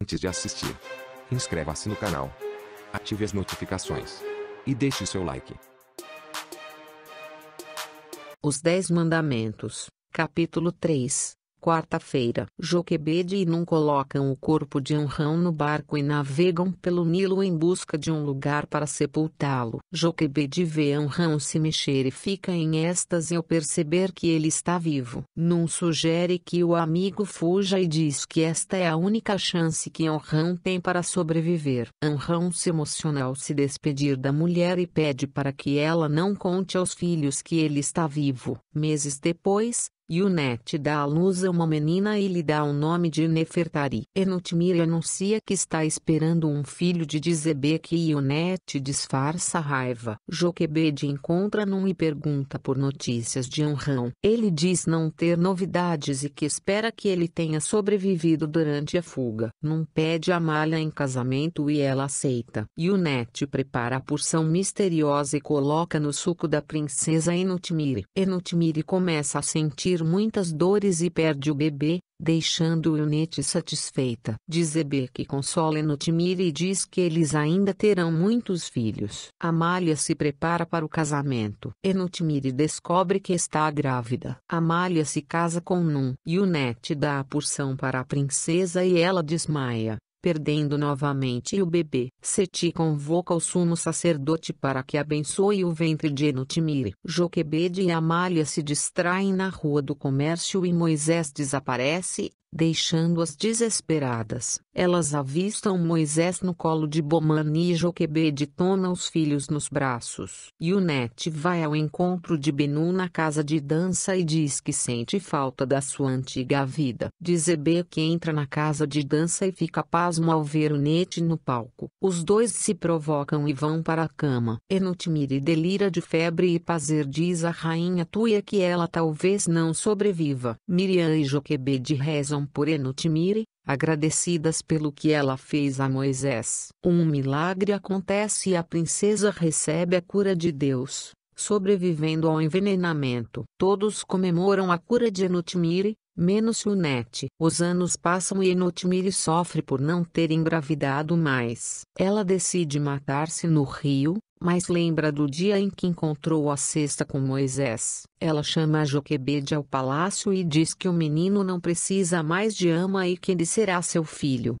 Antes de assistir, inscreva-se no canal, ative as notificações e deixe seu like. Os Dez Mandamentos, capítulo 3 Quarta-feira, Joquebede e Num colocam o corpo de um rão no barco e navegam pelo Nilo em busca de um lugar para sepultá-lo. Joquebede vê um rão se mexer e fica em êxtase ao perceber que ele está vivo. Num sugere que o amigo fuja e diz que esta é a única chance que um rão tem para sobreviver. Um rão se emociona ao se despedir da mulher e pede para que ela não conte aos filhos que ele está vivo. Meses depois, Yunet dá à luz a uma menina e lhe dá o nome de Nefertari. Enutmir anuncia que está esperando um filho de Dizebek e Yunet disfarça a raiva. Joquebed encontra Num e pergunta por notícias de Anrão. Ele diz não ter novidades e que espera que ele tenha sobrevivido durante a fuga. Num pede a malha em casamento e ela aceita. Yunet prepara a porção misteriosa e coloca no suco da princesa Enutmir. Enutmir começa a sentir sentir muitas dores e perde o bebê, deixando Eunete satisfeita. Diz Ebe que consola Enotimir e diz que eles ainda terão muitos filhos. Amália se prepara para o casamento. Enotimir descobre que está grávida. Amália se casa com Nun. e Eunete dá a porção para a princesa e ela desmaia perdendo novamente o bebê. Seti convoca o sumo sacerdote para que abençoe o ventre de Enutimire. Joquebede e Amália se distraem na rua do comércio e Moisés desaparece, deixando-as desesperadas. Elas avistam Moisés no colo de Bomani e Joquebed toma os filhos nos braços. Yunete vai ao encontro de Benu na casa de dança e diz que sente falta da sua antiga vida. Diz Ebe que entra na casa de dança e fica pasmo ao ver Unete no palco. Os dois se provocam e vão para a cama. Enutmiri delira de febre e Pazer diz à rainha Tuia que ela talvez não sobreviva. Miriam e Joquebed rezam por Timire, agradecidas pelo que ela fez a Moisés. Um milagre acontece e a princesa recebe a cura de Deus, sobrevivendo ao envenenamento. Todos comemoram a cura de Enutmire, menos Lunete. Os anos passam e Enutmire sofre por não ter engravidado mais. Ela decide matar-se no rio, mas lembra do dia em que encontrou a cesta com Moisés. Ela chama Joquebede ao palácio e diz que o menino não precisa mais de ama e que ele será seu filho.